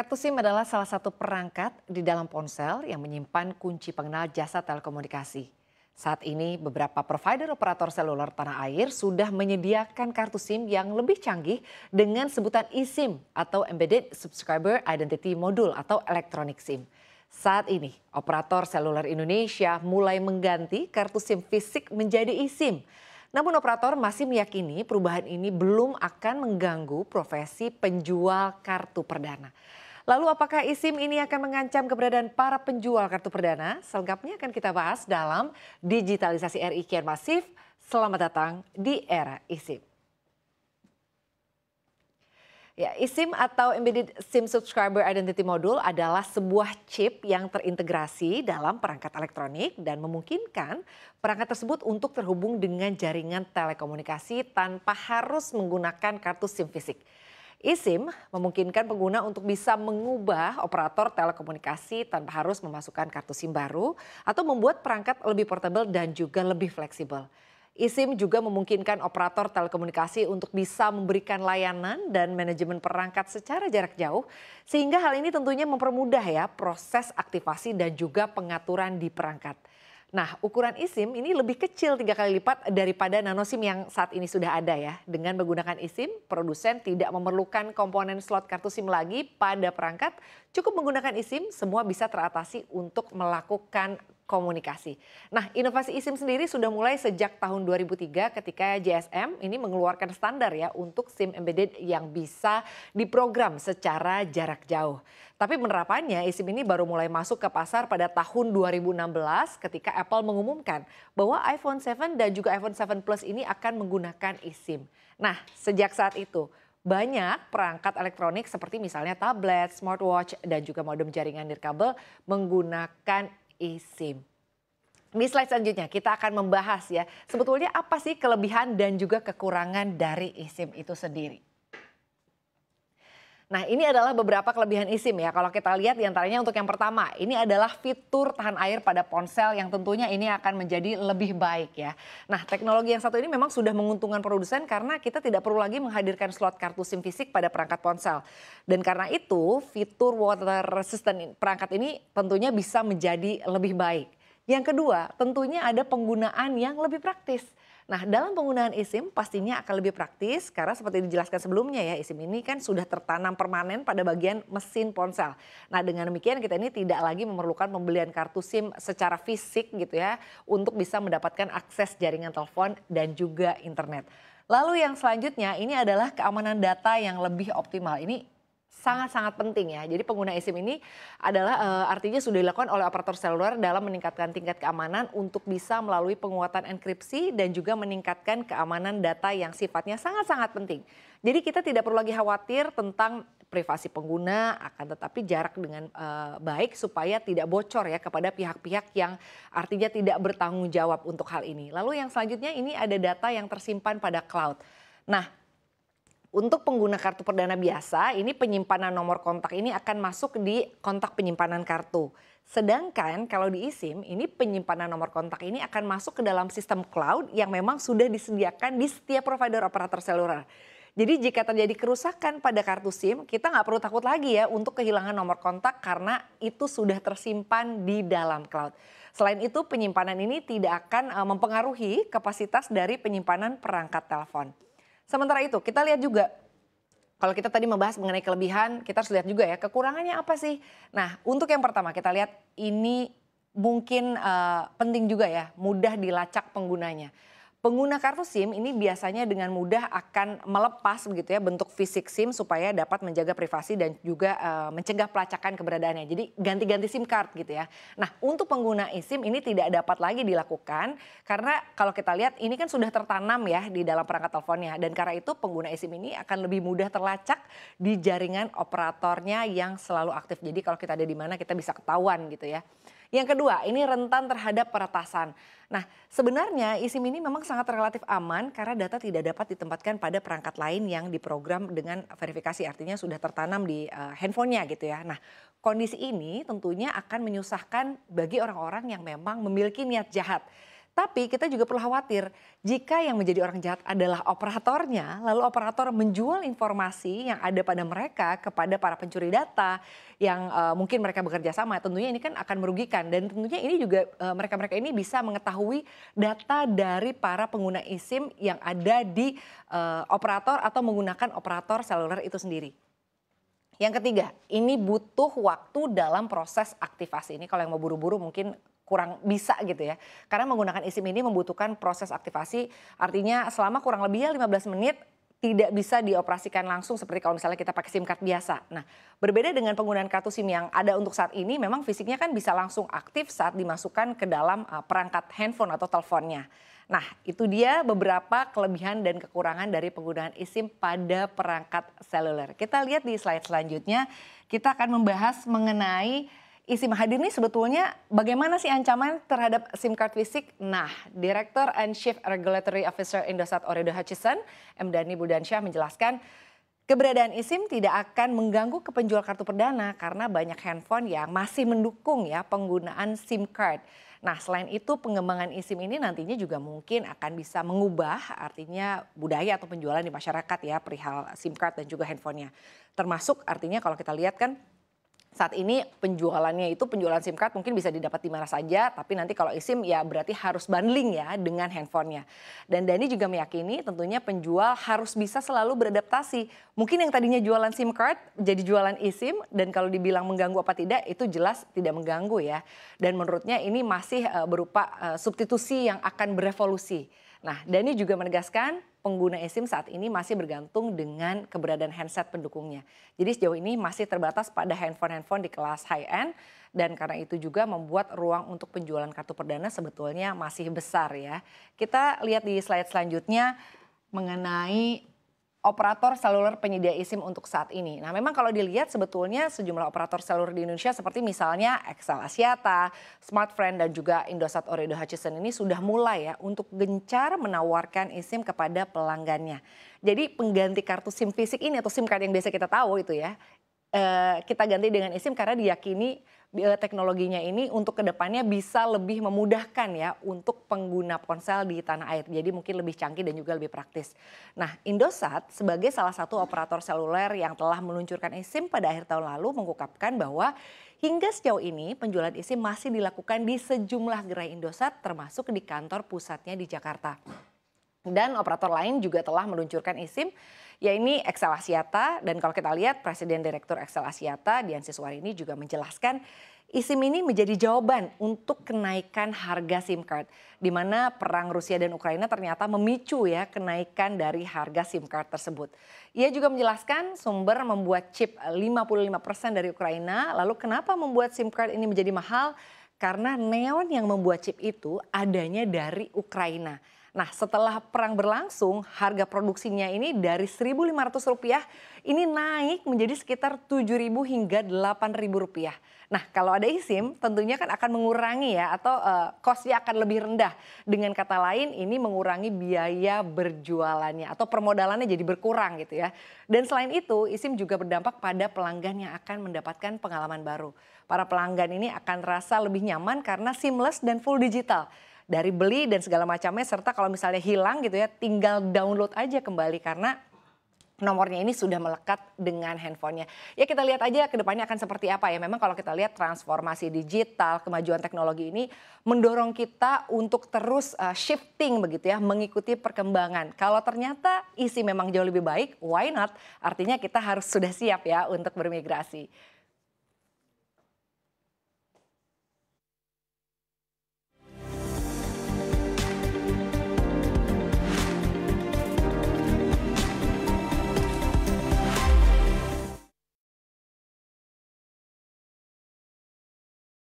Kartu SIM adalah salah satu perangkat di dalam ponsel yang menyimpan kunci pengenal jasa telekomunikasi. Saat ini beberapa provider operator seluler tanah air sudah menyediakan kartu SIM yang lebih canggih dengan sebutan eSIM atau Embedded Subscriber Identity Module atau Electronic SIM. Saat ini, operator seluler Indonesia mulai mengganti kartu SIM fisik menjadi eSIM. Namun operator masih meyakini perubahan ini belum akan mengganggu profesi penjual kartu perdana. Lalu apakah ISIM ini akan mengancam keberadaan para penjual kartu perdana? Selengkapnya akan kita bahas dalam digitalisasi RI kian masif. Selamat datang di era ISIM. Ya, eSIM atau Embedded SIM Subscriber Identity Module adalah sebuah chip yang terintegrasi dalam perangkat elektronik dan memungkinkan perangkat tersebut untuk terhubung dengan jaringan telekomunikasi tanpa harus menggunakan kartu SIM fisik. Isim memungkinkan pengguna untuk bisa mengubah operator telekomunikasi tanpa harus memasukkan kartu SIM baru atau membuat perangkat lebih portable dan juga lebih fleksibel. Isim juga memungkinkan operator telekomunikasi untuk bisa memberikan layanan dan manajemen perangkat secara jarak jauh sehingga hal ini tentunya mempermudah ya proses aktivasi dan juga pengaturan di perangkat. Nah, ukuran isim ini lebih kecil tiga kali lipat daripada nanosim yang saat ini sudah ada ya. Dengan menggunakan isim produsen tidak memerlukan komponen slot kartu SIM lagi pada perangkat. Cukup menggunakan isim semua bisa teratasi untuk melakukan komunikasi. Nah, inovasi ISIM sendiri sudah mulai sejak tahun 2003 ketika JSM ini mengeluarkan standar ya untuk SIM embedded yang bisa diprogram secara jarak jauh. Tapi penerapannya ISIM ini baru mulai masuk ke pasar pada tahun 2016 ketika Apple mengumumkan bahwa iPhone 7 dan juga iPhone 7 Plus ini akan menggunakan ISIM. Nah, sejak saat itu banyak perangkat elektronik seperti misalnya tablet, smartwatch, dan juga modem jaringan nirkabel menggunakan eSIM. Di slide selanjutnya kita akan membahas ya, sebetulnya apa sih kelebihan dan juga kekurangan dari ISIM itu sendiri. Nah ini adalah beberapa kelebihan ISIM ya, kalau kita lihat diantaranya untuk yang pertama, ini adalah fitur tahan air pada ponsel yang tentunya ini akan menjadi lebih baik ya. Nah teknologi yang satu ini memang sudah menguntungkan produsen karena kita tidak perlu lagi menghadirkan slot kartu SIM fisik pada perangkat ponsel. Dan karena itu fitur water resistant perangkat ini tentunya bisa menjadi lebih baik. Yang kedua, tentunya ada penggunaan yang lebih praktis. Nah, dalam penggunaan ISIM pastinya akan lebih praktis karena seperti dijelaskan sebelumnya ya, ISIM ini kan sudah tertanam permanen pada bagian mesin ponsel. Nah, dengan demikian kita ini tidak lagi memerlukan pembelian kartu SIM secara fisik gitu ya untuk bisa mendapatkan akses jaringan telepon dan juga internet. Lalu yang selanjutnya ini adalah keamanan data yang lebih optimal. Ini sangat-sangat penting ya. Jadi pengguna eSIM ini adalah e, artinya sudah dilakukan oleh operator seluler dalam meningkatkan tingkat keamanan untuk bisa melalui penguatan enkripsi dan juga meningkatkan keamanan data yang sifatnya sangat-sangat penting. Jadi kita tidak perlu lagi khawatir tentang privasi pengguna akan tetapi jarak dengan e, baik supaya tidak bocor ya kepada pihak-pihak yang artinya tidak bertanggung jawab untuk hal ini. Lalu yang selanjutnya ini ada data yang tersimpan pada cloud. Nah, untuk pengguna kartu perdana biasa, ini penyimpanan nomor kontak ini akan masuk di kontak penyimpanan kartu. Sedangkan kalau di eSIM, ini penyimpanan nomor kontak ini akan masuk ke dalam sistem cloud yang memang sudah disediakan di setiap provider operator seluler. Jadi jika terjadi kerusakan pada kartu SIM, kita nggak perlu takut lagi ya untuk kehilangan nomor kontak karena itu sudah tersimpan di dalam cloud. Selain itu, penyimpanan ini tidak akan eh, mempengaruhi kapasitas dari penyimpanan perangkat telepon. Sementara itu kita lihat juga kalau kita tadi membahas mengenai kelebihan, kita harus lihat juga ya kekurangannya apa sih. Nah, untuk yang pertama kita lihat ini mungkin uh, penting juga ya, mudah dilacak penggunanya. Pengguna kartu SIM ini biasanya dengan mudah akan melepas begitu ya bentuk fisik SIM supaya dapat menjaga privasi dan juga uh, mencegah pelacakan keberadaannya. Jadi ganti-ganti SIM card gitu ya. Nah, untuk pengguna eSIM ini tidak dapat lagi dilakukan karena kalau kita lihat ini kan sudah tertanam ya di dalam perangkat teleponnya dan karena itu pengguna eSIM ini akan lebih mudah terlacak di jaringan operatornya yang selalu aktif. Jadi kalau kita ada di mana kita bisa ketahuan gitu ya. Yang kedua, ini rentan terhadap peretasan. Nah, sebenarnya eSIM ini memang sangat relatif aman karena data tidak dapat ditempatkan pada perangkat lain yang diprogram dengan verifikasi, artinya sudah tertanam di uh, handphonenya gitu ya. Nah, kondisi ini tentunya akan menyusahkan bagi orang-orang yang memang memiliki niat jahat tapi kita juga perlu khawatir jika yang menjadi orang jahat adalah operatornya, lalu operator menjual informasi yang ada pada mereka kepada para pencuri data yang uh, mungkin mereka bekerja sama. Tentunya ini kan akan merugikan dan tentunya ini juga mereka eh, mereka-mereka ini bisa mengetahui data dari para pengguna eSIM yang ada di uh, operator atau menggunakan operator seluler itu sendiri. Yang ketiga, ini butuh waktu dalam proses aktivasi. Ini kalau yang mau buru-buru mungkin kurang bisa gitu ya. Karena menggunakan eSIM ini membutuhkan proses aktivasi artinya selama kurang lebih 15 ya menit tidak bisa dioperasikan langsung seperti kalau misalnya kita pakai SIM card biasa. Nah, berbeda dengan penggunaan kartu SIM yang ada untuk saat ini, memang fisiknya kan bisa langsung aktif saat dimasukkan ke dalam uh, perangkat handphone atau teleponnya. Nah, itu dia beberapa kelebihan dan kekurangan dari penggunaan eSIM pada perangkat seluler. Kita lihat di slide selanjutnya, kita akan membahas mengenai isi hadir ini sebetulnya bagaimana sih ancaman terhadap SIM card fisik? Nah, Direktur and Chief Regulatory Officer Indosat Oredo Hutchison, M. Dhani Budansyah menjelaskan, keberadaan Isim tidak akan mengganggu ke penjual kartu perdana karena banyak handphone yang masih mendukung ya penggunaan SIM card. Nah, selain itu pengembangan Isim ini nantinya juga mungkin akan bisa mengubah artinya budaya atau penjualan di masyarakat ya perihal SIM card dan juga handphonenya. Termasuk artinya kalau kita lihat kan saat ini penjualannya itu penjualan SIM card mungkin bisa didapat di mana saja, tapi nanti kalau eSIM ya berarti harus bundling ya dengan handphonenya. Dan Dani juga meyakini tentunya penjual harus bisa selalu beradaptasi. Mungkin yang tadinya jualan SIM card jadi jualan eSIM dan kalau dibilang mengganggu apa tidak itu jelas tidak mengganggu ya. Dan menurutnya ini masih eh, berupa eh, substitusi yang akan berevolusi. Nah, Dani juga menegaskan pengguna eSIM saat ini masih bergantung dengan keberadaan handset pendukungnya. Jadi sejauh ini masih terbatas pada handphone-handphone di kelas high-end dan karena itu juga membuat ruang untuk penjualan kartu perdana sebetulnya masih besar ya. Kita lihat di slide selanjutnya mengenai operator seluler penyedia eSIM untuk saat ini. Nah, memang kalau dilihat sebetulnya sejumlah operator seluler di Indonesia seperti misalnya Excel Asiata, Smartfriend dan juga Indosat Ooredoo Hutchison ini sudah mulai ya untuk gencar menawarkan eSIM kepada pelanggannya. Jadi pengganti kartu SIM fisik ini atau SIM card yang biasa kita tahu itu ya, eh, kita ganti dengan eSIM karena diyakini Eh, teknologinya ini untuk kedepannya bisa lebih memudahkan ya untuk pengguna ponsel di tanah air. Jadi mungkin lebih canggih dan juga lebih praktis. Nah Indosat sebagai salah satu operator seluler yang telah meluncurkan eSIM pada akhir tahun lalu mengungkapkan bahwa hingga sejauh ini penjualan eSIM masih dilakukan di sejumlah gerai Indosat termasuk di kantor pusatnya di Jakarta. Dan operator lain juga telah meluncurkan eSIM Ya ini Excel Asiata dan kalau kita lihat Presiden Direktur Excel Asiata Dian ini juga menjelaskan ISIM ini menjadi jawaban untuk kenaikan harga SIM card di mana perang Rusia dan Ukraina ternyata memicu ya kenaikan dari harga SIM card tersebut. Ia juga menjelaskan sumber membuat chip 55% dari Ukraina, lalu kenapa membuat SIM card ini menjadi mahal? Karena neon yang membuat chip itu adanya dari Ukraina. Nah, setelah perang berlangsung, harga produksinya ini dari Rp1.500 ini naik menjadi sekitar Rp7.000 hingga Rp8.000. Nah, kalau ada ISIM tentunya kan akan mengurangi ya atau uh, akan lebih rendah. Dengan kata lain ini mengurangi biaya berjualannya atau permodalannya jadi berkurang gitu ya. Dan selain itu ISIM juga berdampak pada pelanggan yang akan mendapatkan pengalaman baru. Para pelanggan ini akan rasa lebih nyaman karena seamless dan full digital dari beli dan segala macamnya serta kalau misalnya hilang gitu ya tinggal download aja kembali karena nomornya ini sudah melekat dengan handphonenya. Ya kita lihat aja ke depannya akan seperti apa ya. Memang kalau kita lihat transformasi digital, kemajuan teknologi ini mendorong kita untuk terus uh, shifting begitu ya, mengikuti perkembangan. Kalau ternyata isi memang jauh lebih baik, why not? Artinya kita harus sudah siap ya untuk bermigrasi.